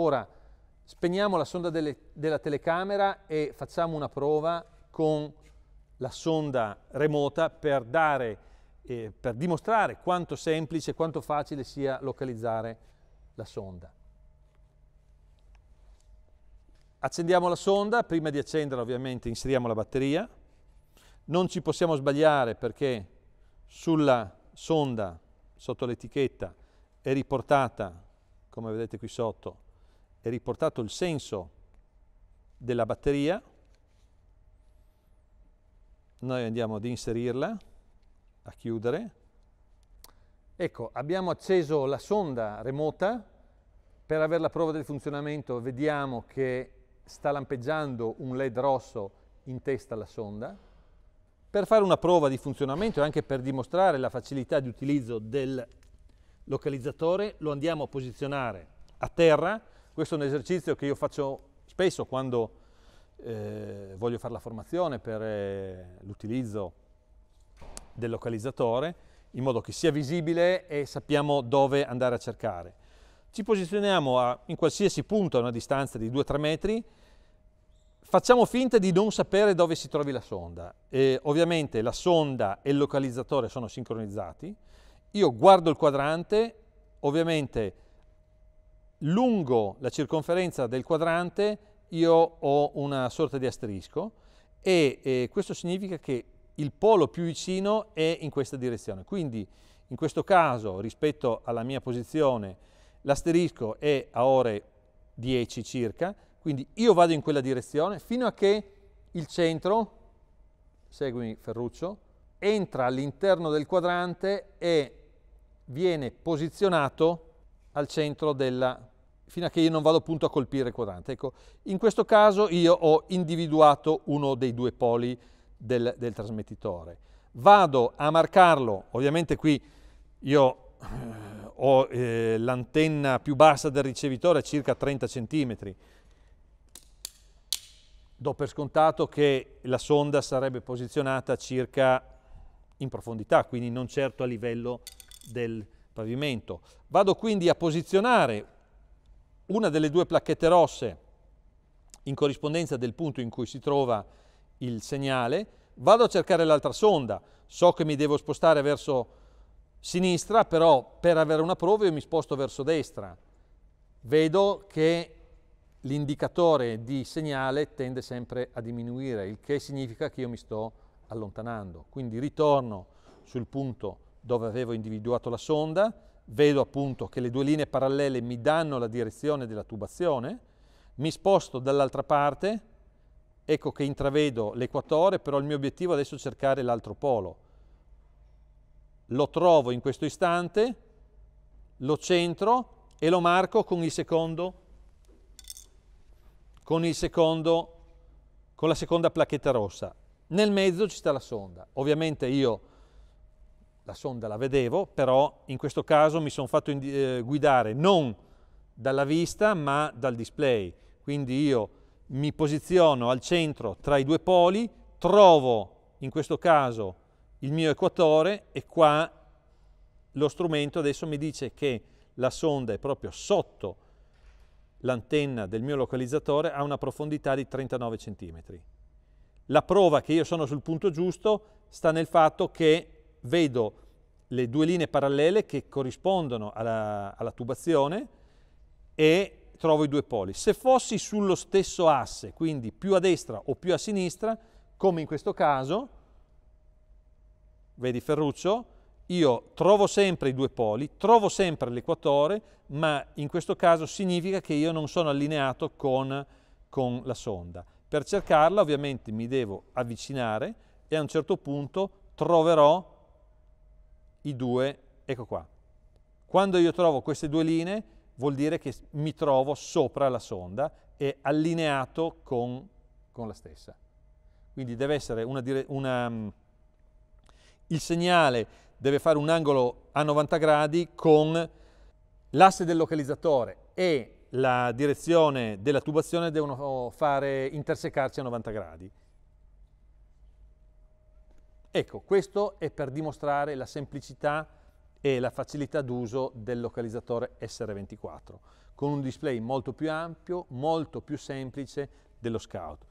Ora, spegniamo la sonda delle, della telecamera e facciamo una prova con la sonda remota per, dare, eh, per dimostrare quanto semplice, quanto facile sia localizzare la sonda. Accendiamo la sonda, prima di accenderla ovviamente inseriamo la batteria. Non ci possiamo sbagliare perché sulla sonda, sotto l'etichetta, è riportata, come vedete qui sotto, è riportato il senso della batteria, noi andiamo ad inserirla, a chiudere. Ecco, abbiamo acceso la sonda remota, per avere la prova del funzionamento vediamo che sta lampeggiando un LED rosso in testa alla sonda. Per fare una prova di funzionamento e anche per dimostrare la facilità di utilizzo del localizzatore lo andiamo a posizionare a terra questo è un esercizio che io faccio spesso quando eh, voglio fare la formazione per eh, l'utilizzo del localizzatore, in modo che sia visibile e sappiamo dove andare a cercare. Ci posizioniamo a, in qualsiasi punto a una distanza di 2-3 metri, facciamo finta di non sapere dove si trovi la sonda. E, ovviamente la sonda e il localizzatore sono sincronizzati, io guardo il quadrante, ovviamente lungo la circonferenza del quadrante io ho una sorta di asterisco e eh, questo significa che il polo più vicino è in questa direzione. Quindi in questo caso rispetto alla mia posizione l'asterisco è a ore 10 circa, quindi io vado in quella direzione fino a che il centro, seguimi Ferruccio, entra all'interno del quadrante e viene posizionato al centro della fino a che io non vado appunto a colpire il quadrante. Ecco, in questo caso io ho individuato uno dei due poli del, del trasmettitore. Vado a marcarlo, ovviamente qui io eh, ho eh, l'antenna più bassa del ricevitore a circa 30 cm. Do per scontato che la sonda sarebbe posizionata circa in profondità, quindi non certo a livello del pavimento. Vado quindi a posizionare una delle due placchette rosse in corrispondenza del punto in cui si trova il segnale, vado a cercare l'altra sonda, so che mi devo spostare verso sinistra, però per avere una prova io mi sposto verso destra. Vedo che l'indicatore di segnale tende sempre a diminuire, il che significa che io mi sto allontanando. Quindi ritorno sul punto dove avevo individuato la sonda, vedo appunto che le due linee parallele mi danno la direzione della tubazione, mi sposto dall'altra parte, ecco che intravedo l'equatore, però il mio obiettivo adesso è cercare l'altro polo. Lo trovo in questo istante, lo centro e lo marco con il secondo, con, il secondo, con la seconda placchetta rossa. Nel mezzo ci sta la sonda. Ovviamente io la sonda la vedevo, però in questo caso mi sono fatto eh, guidare non dalla vista ma dal display. Quindi io mi posiziono al centro tra i due poli, trovo in questo caso il mio equatore e qua lo strumento adesso mi dice che la sonda è proprio sotto l'antenna del mio localizzatore a una profondità di 39 cm. La prova che io sono sul punto giusto sta nel fatto che vedo le due linee parallele che corrispondono alla, alla tubazione e trovo i due poli. Se fossi sullo stesso asse, quindi più a destra o più a sinistra, come in questo caso, vedi Ferruccio, io trovo sempre i due poli, trovo sempre l'equatore, ma in questo caso significa che io non sono allineato con, con, la sonda. Per cercarla ovviamente mi devo avvicinare e a un certo punto troverò i due, ecco qua. Quando io trovo queste due linee vuol dire che mi trovo sopra la sonda e allineato con, con la stessa. Quindi deve essere una, una, mm, il segnale deve fare un angolo a 90 gradi con l'asse del localizzatore e la direzione della tubazione devono fare intersecarsi a 90 gradi. Ecco, questo è per dimostrare la semplicità e la facilità d'uso del localizzatore SR24, con un display molto più ampio, molto più semplice dello Scout.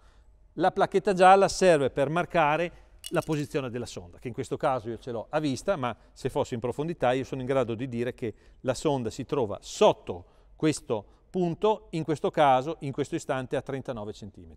La placchetta gialla serve per marcare la posizione della sonda, che in questo caso io ce l'ho a vista, ma se fosse in profondità io sono in grado di dire che la sonda si trova sotto questo punto, in questo caso, in questo istante a 39 cm.